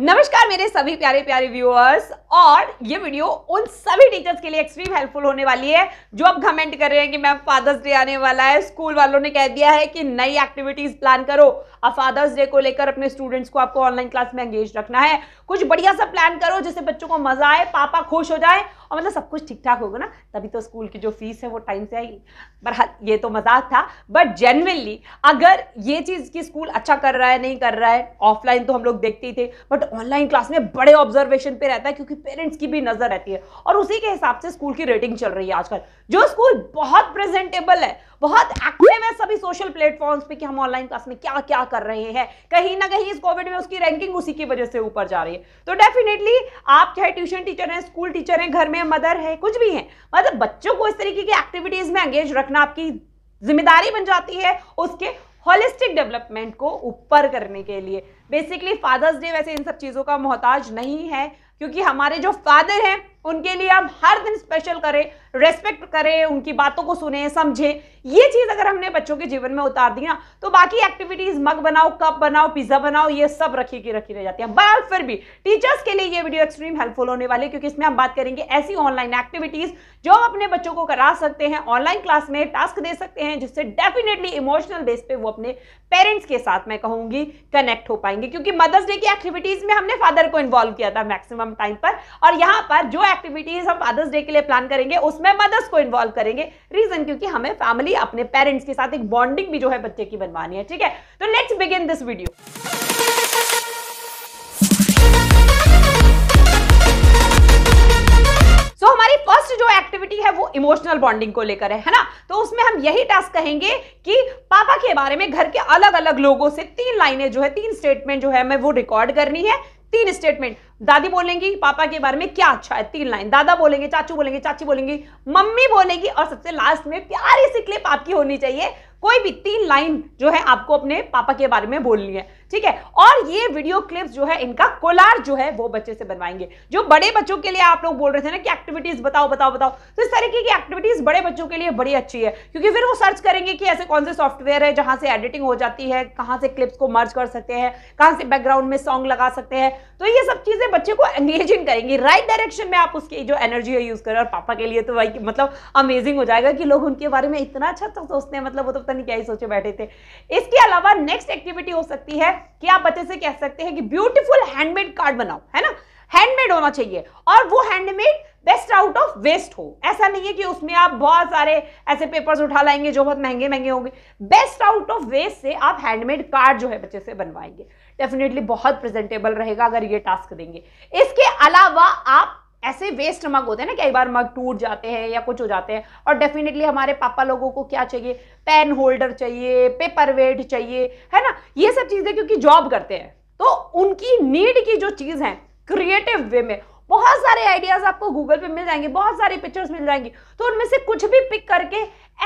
नमस्कार मेरे सभी प्यारे प्यारे व्यूअर्स और ये वीडियो उन सभी टीचर्स के लिए एक्सट्रीम हेल्पफुल होने वाली है जो अब कमेंट कर रहे हैं कि मैम फादर्स डे आने वाला है स्कूल वालों ने कह दिया है कि नई एक्टिविटीज प्लान करो अब फादर्स डे को लेकर अपने स्टूडेंट्स को आपको ऑनलाइन क्लास में एंगेज रखना है कुछ बढ़िया सा प्लान करो जिससे बच्चों को मजा आए पापा खुश हो जाए और मतलब सब कुछ ठीक ठाक होगा ना तभी तो स्कूल की जो फीस है वो टाइम से आएगी पर हाँ, ये तो मजाक था बट जेनविनली अगर ये चीज़ कि स्कूल अच्छा कर रहा है नहीं कर रहा है ऑफलाइन तो हम लोग देखते ही थे बट ऑनलाइन क्लास में बड़े ऑब्जर्वेशन पे रहता है क्योंकि पेरेंट्स की भी नज़र रहती है और उसी के हिसाब से स्कूल की रेटिंग चल रही है आजकल जो स्कूल बहुत प्रेजेंटेबल है बहुत एक्टिव है सभी सोशल प्लेटफॉर्म्स पे कि हम ऑनलाइन क्लास में क्या क्या कर रहे हैं कहीं ना कहीं इस कोविड में उसकी रैंकिंग उसी की वजह से ऊपर जा रही है तो डेफिनेटली आप चाहे ट्यूशन टीचर हैं स्कूल टीचर हैं घर में मदर है कुछ भी है मतलब बच्चों को इस तरीके की एक्टिविटीज में एंगेज रखना आपकी जिम्मेदारी बन जाती है उसके होलिस्टिक डेवलपमेंट को ऊपर करने के लिए बेसिकली फादर्स डे वैसे इन सब चीज़ों का मोहताज नहीं है क्योंकि हमारे जो फादर हैं उनके लिए हम हर दिन स्पेशल करें रेस्पेक्ट करें उनकी बातों को सुने समझें ये चीज़ अगर हमने बच्चों के जीवन में उतार दिया तो बाकी एक्टिविटीज़ मग बनाओ कप बनाओ पिज्ज़ा बनाओ ये सब रखी की रखी रह जाती है बहरहाल फिर भी टीचर्स के लिए ये वीडियो एक्सट्रीम हेल्पफुल होने वाली है क्योंकि इसमें हम बात करेंगे ऐसी ऑनलाइन एक्टिविटीज़ जो हम अपने बच्चों को करा सकते हैं ऑनलाइन क्लास में टास्क दे सकते हैं जिससे डेफिनेटली इमोशनल बेस पे वो अपने पेरेंट्स के साथ मैं कहूंगी कनेक्ट हो पाएंगे क्योंकि मदर्स डे की एक्टिविटीज़ में हमने फादर को इन्वॉल्व किया था मैक्सिमम टाइम पर और यहाँ पर जो एक्टिविटीज हम फादर्स डे के लिए प्लान करेंगे उसमें मदर्स को इन्वॉल्व करेंगे रीजन क्योंकि हमें फैमिली अपने पेरेंट्स के साथ एक बॉन्डिंग भी जो है बच्चे की बनवानी है ठीक है तो let's begin this video activity है वो इमोशनल बॉन्डिंग को लेकर है, है ना तो उसमें हम यही टास्क कहेंगे कि पापा के बारे में घर के अलग अलग लोगों से तीन लाइनें जो है तीन स्टेटमेंट जो है मैं वो रिकॉर्ड करनी है तीन स्टेटमेंट दादी बोलेंगी पापा के बारे में क्या अच्छा है तीन लाइन दादा बोलेंगे चाचू बोलेंगे चाची बोलेंगी मम्मी बोलेगी और सबसे लास्ट में प्यारी सी क्लिप आपकी होनी चाहिए कोई भी तीन लाइन जो है आपको अपने पापा के बारे में बोलनी है ठीक है और ये वीडियो क्लिप्स जो है इनका कोलार जो है वो बच्चे से बनवाएंगे जो बड़े बच्चों के लिए आप लोग बोल रहे थे ना कि एक्टिविटीज बताओ बताओ बताओ तो इस तरीके की एक्टिविटीज बड़े बच्चों के लिए बड़ी अच्छी है क्योंकि फिर वो सर्च करेंगे कि ऐसे कौन से सॉफ्टवेयर है जहां से एडिटिंग हो जाती है कहाँ से क्लिप्स को मर्ज कर सकते हैं कहां से बैकग्राउंड में सॉन्ग लगा सकते हैं तो ये सब चीजें बच्चे को एंगेजिंग करेंगी राइट डायरेक्शन में आप उसकी जो एनर्जी है यूज करें और पापा के लिए तो भाई मतलब अमेजिंग हो जाएगा कि लोग उनके बारे में इतना अच्छा सोचते हैं मतलब वो तो पता नहीं क्या ही सोचे बैठे थे इसके अलावा नेक्स्ट एक्टिविटी हो सकती है कि आप बच्चे से कह सकते हैं कि ब्यूटीफुल हैंडमेड कार्ड बनाओ है ना हैंडमेड होना चाहिए और वो handmade best out of waste हो ऐसा नहीं है कि उसमें आप बहुत सारे ऐसे पेपर्स उठा लाएंगे जो बहुत महंगे महंगे होंगे बेस्ट आउट ऑफ वेस्ट से आप हैंडमेड कार्ड जो है बच्चे से बनवाएंगे डेफिनेटली बहुत प्रेजेंटेबल रहेगा अगर ये टास्क देंगे इसके अलावा आप ऐसे वेस्ट मग होते हैं ना कई बार मग टूट जाते हैं या कुछ हो जाते हैं और डेफिनेटली हमारे पापा लोगों को क्या चाहिए पेन होल्डर चाहिए पेपर वेट चाहिए है ना ये सब चीज़ें क्योंकि जॉब करते हैं तो उनकी नीड की जो चीज़ है क्रिएटिव वे में बहुत सारे आइडियाज आपको गूगल पे मिल जाएंगे बहुत सारी पिक्चर्स मिल जाएंगी तो उनमें से कुछ भी पिक करके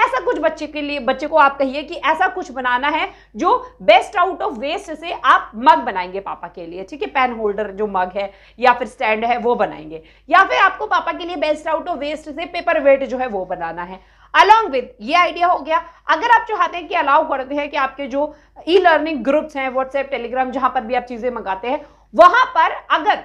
ऐसा कुछ बच्चे के लिए बच्चे को आप कहिए कि ऐसा कुछ बनाना है जो बेस्ट आउट ऑफ वेस्ट से आप मग बनाएंगे पापा के लिए ठीक है पेन होल्डर जो मग है या फिर स्टैंड है वो बनाएंगे या फिर आपको पापा के लिए बेस्ट आउट ऑफ वेस्ट से पेपर वेट जो है वो बनाना है अलॉन्ग विद ये आइडिया हो गया अगर आप चाहते हैं कि अलाउ करते हैं कि आपके जो ई लर्निंग ग्रुप्स हैं व्हाट्सएप टेलीग्राम जहां पर भी आप चीजें मंगाते हैं वहां पर अगर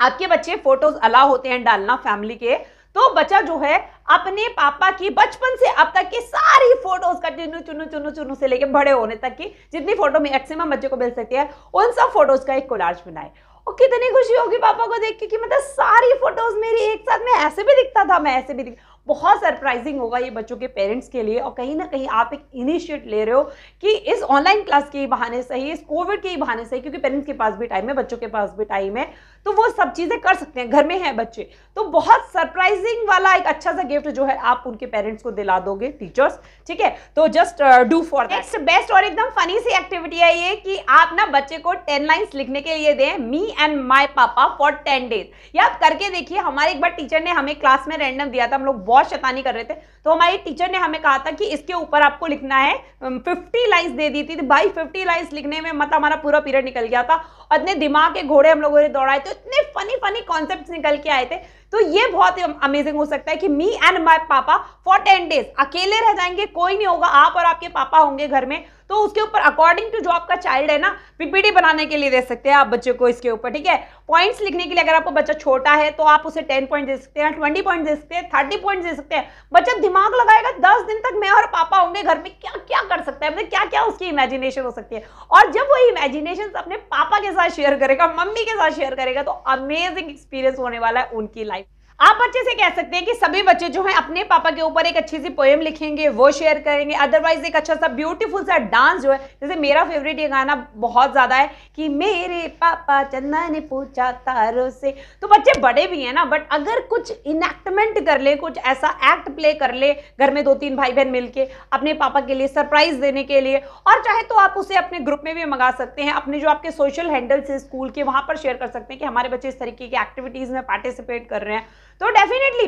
आपके बच्चे फोटोज अलाउ होते हैं डालना फैमिली के तो बच्चा जो है अपने पापा की बचपन से अब तक की सारी फोटोज का चुनू चुनू चुनू चुनू से लेके बड़े होने तक की जितनी फोटो मैक्सिमम बच्चे को मिल सकती है उन सब फोटोज का एक कोलाज बनाए और कितनी खुशी होगी पापा को देख के कि मतलब सारी फोटोज मेरी एक साथ में ऐसे भी दिखता था मैं ऐसे भी दिखता बहुत सरप्राइजिंग होगा ये बच्चों के पेरेंट्स के लिए और कहीं ना कहीं आप एक इनिशिएट ले रहे हो कि इस ऑनलाइन क्लास के ही बहाने से ही इस कोविड के ही बहाने से क्योंकि पेरेंट्स के पास भी टाइम है बच्चों के पास भी टाइम है तो वो सब चीज़ें कर सकते हैं घर में हैं बच्चे तो बहुत सरप्राइजिंग वाला एक अच्छा सा गिफ्ट जो है आप उनके पेरेंट्स को दिला दोगे टीचर्स ठीक है तो just do for next best और एकदम फनी सी एक्टिविटी है ये कि आप ना बच्चे को टेन लाइन्स लिखने के लिए दें मी एंड माई पापा फॉर टेन डेज या आप करके देखिए हमारे एक बार टीचर ने हमें क्लास में रैंडम दिया था हम लोग बहुत बहुत शैतानी कर रहे थे तो हमारी टीचर ने हमें कहा था कि इसके ऊपर आपको लिखना है फिफ्टी लाइन्स दे दी थी तो भाई फिफ्टी लाइन्स लिखने में मतलब हमारा पूरा पीरियड निकल गया था और इतने दिमाग के घोड़े हम लोगों ने दौड़ाए थे तो इतने फनी फनी कॉन्सेप्ट निकल के आए थे तो ये बहुत अमेजिंग हो सकता है कि मी एंड माई पापा फॉर टेन डेज अकेले रह जाएंगे कोई नहीं होगा आप और आपके पापा होंगे घर में तो उसके ऊपर अकॉर्डिंग टू जो आपका चाइल्ड है ना पीपीटी बनाने के लिए दे सकते हैं आप बच्चे को इसके ऊपर ठीक है पॉइंट्स लिखने के लिए अगर आपका बच्चा छोटा है तो आप उसे टेन पॉइंट दे सकते हैं ट्वेंटी पॉइंट दे सकते हैं थर्टी पॉइंट दे सकते हैं बच्चा दिमाग लगाएगा दस दिन तक मैं और पापा होंगे घर में क्या क्या कर सकता है मतलब क्या क्या उसकी इमेजिनेशन हो सकती है और जब वो इमेजिनेशन अपने पापा के साथ शेयर करेगा मम्मी के साथ शेयर करेगा तो अमेजिंग एक्सपीरियंस होने वाला है उनकी लाइफ आप बच्चे से कह सकते हैं कि सभी बच्चे जो हैं अपने पापा के ऊपर एक अच्छी सी पोएम लिखेंगे वो शेयर करेंगे अदरवाइज एक अच्छा सा ब्यूटीफुल सा डांस जो है जैसे मेरा फेवरेट ये गाना बहुत ज़्यादा है कि मेरे पापा चंदा ने पूछा तारों से तो बच्चे बड़े भी हैं ना बट अगर कुछ इनेक्टमेंट कर ले कुछ ऐसा एक्ट प्ले कर ले घर में दो तीन भाई बहन मिलके अपने पापा के लिए सरप्राइज देने के लिए और चाहे तो आप उसे अपने ग्रुप में भी मंगा सकते हैं अपने जो आपके सोशल हैंडल्स है स्कूल के वहाँ पर शेयर कर सकते हैं कि हमारे बच्चे इस तरीके की एक्टिविटीज़ में पार्टिसिपेट कर रहे हैं तो डेफिनेटली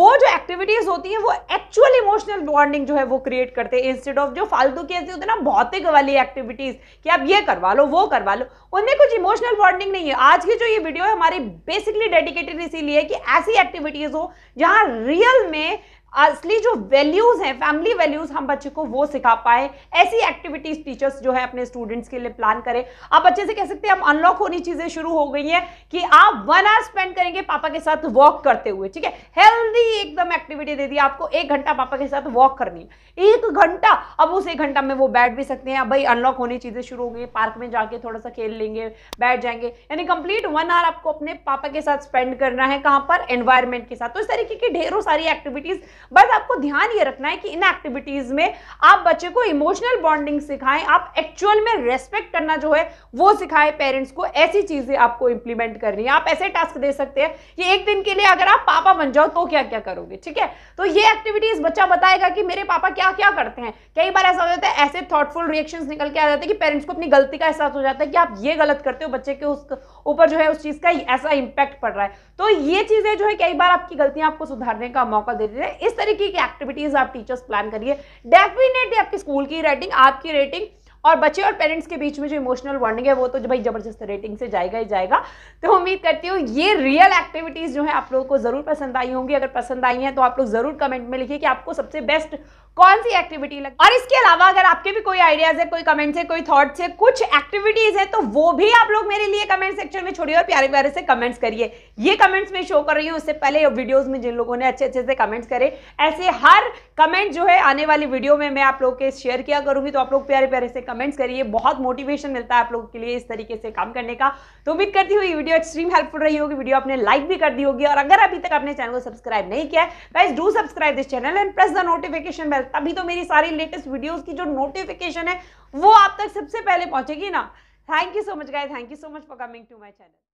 वो जो एक्टिविटीज होती है वो एक्चुअल इमोशनल बॉन्डिंग जो है वो क्रिएट करते हैं इंस्टेड ऑफ जो फालतू की ऐसी होती है ना भौतिक वाली एक्टिविटीज कि आप ये करवा लो वो करवा लो उनमें कुछ इमोशनल बॉन्डिंग नहीं है आज की जो ये वीडियो है हमारी बेसिकली डेडिकेटेड इसीलिए कि ऐसी एक्टिविटीज हो जहाँ रियल में असली जो वैल्यूज़ हैं फैमिली वैल्यूज़ हम बच्चे को वो सिखा पाए ऐसी एक्टिविटीज़ टीचर्स जो है अपने स्टूडेंट्स के लिए प्लान करें आप अच्छे से कह सकते हैं हम अनलॉक होनी चीज़ें शुरू हो गई हैं कि आप वन आवर स्पेंड करेंगे पापा के साथ वॉक करते हुए ठीक है हेल्दी एकदम एक्टिविटी दे दी आपको एक घंटा पापा के साथ वॉक करनी है एक घंटा अब उस एक घंटा में वो बैठ भी सकते हैं अब भाई अनलॉक होनी चीज़ें शुरू हो गई पार्क में जाके थोड़ा सा खेल लेंगे बैठ जाएंगे यानी कंप्लीट वन आवर आपको अपने पापा के साथ स्पेंड करना है कहाँ पर एनवायरमेंट के साथ तो इस तरीके की ढेरों सारी एक्टिविटीज़ बट आपको ध्यान ये रखना है कि इन एक्टिविटीज में आप बच्चे को इमोशनल बॉन्डिंग सिखाएं आप एक्चुअल में रेस्पेक्ट करना जो है वो सिखाएं पेरेंट्स को ऐसी चीजें आपको इंप्लीमेंट करनी है आप ऐसे टास्क दे सकते हैं कि एक दिन के लिए अगर आप पापा बन जाओ तो क्या क्या करोगे ठीक है तो ये एक्टिविटीज बच्चा बताएगा कि मेरे पापा क्या क्या करते हैं कई बार ऐसा हो जाता है ऐसे थॉटफुल रिएक्शन निकल के आ जाते हैं कि पेरेंट्स को अपनी गलती का एहसास हो जाता है कि आप ये गलत करते हो बच्चे के उस ऊपर जो है उस चीज का ऐसा इंपैक्ट पड़ रहा है तो ये चीजें जो है कई बार आपकी गलतियां आपको सुधारने का मौका दे रही है इस तरीके की एक्टिविटीज आप टीचर्स प्लान करिए डेफिनेटली आपकी स्कूल की रेटिंग आपकी रेटिंग और बच्चे और पेरेंट्स के बीच में जो इमोशनल वार्निंग है वो तो भाई ज़बरदस्त रेटिंग से जाएगा ही जाएगा तो उम्मीद करती हूँ ये रियल एक्टिविटीज़ जो है आप लोगों को ज़रूर पसंद आई होंगी अगर पसंद आई हैं तो आप लोग ज़रूर कमेंट में लिखिए कि आपको सबसे बेस्ट कौन सी एक्टिविटी लगी और इसके अलावा अगर आपके भी कोई आइडियाज़ है कोई कमेंट है कोई थॉट्स है कुछ एक्टिविटीज़ है तो वो भी आप लोग मेरे लिए कमेंट सेक्शन में छोड़िए और प्यारे प्यारे से कमेंट्स करिए ये कमेंट्स में शो कर रही हूँ उससे पहले वीडियोज़ में जिन लोगों ने अच्छे अच्छे से कमेंट्स करे ऐसे हर कमेंट जो है आने वाली वीडियो में मैं आप लोग के शेयर किया करूँगी तो आप लोग प्यारे प्यारे से कमेंट कमेंट्स करिए बहुत मोटिवेशन मिलता है आप लोगों के लिए इस तरीके से काम करने का तो उम्मीद करती हूँ ये वीडियो एक्सट्रीम हेल्पफुल रही होगी वीडियो आपने लाइक भी कर दी होगी और अगर अभी तक आपने चैनल को सब्सक्राइब नहीं किया है guys do subscribe this channel and press the notification bell तभी तो मेरी सारी लेटेस्ट वीडियोज की जो नोटिफिकेशन है वो आप तक सबसे पहले पहुंचेगी ना thank you so much guys thank you so much for coming to my channel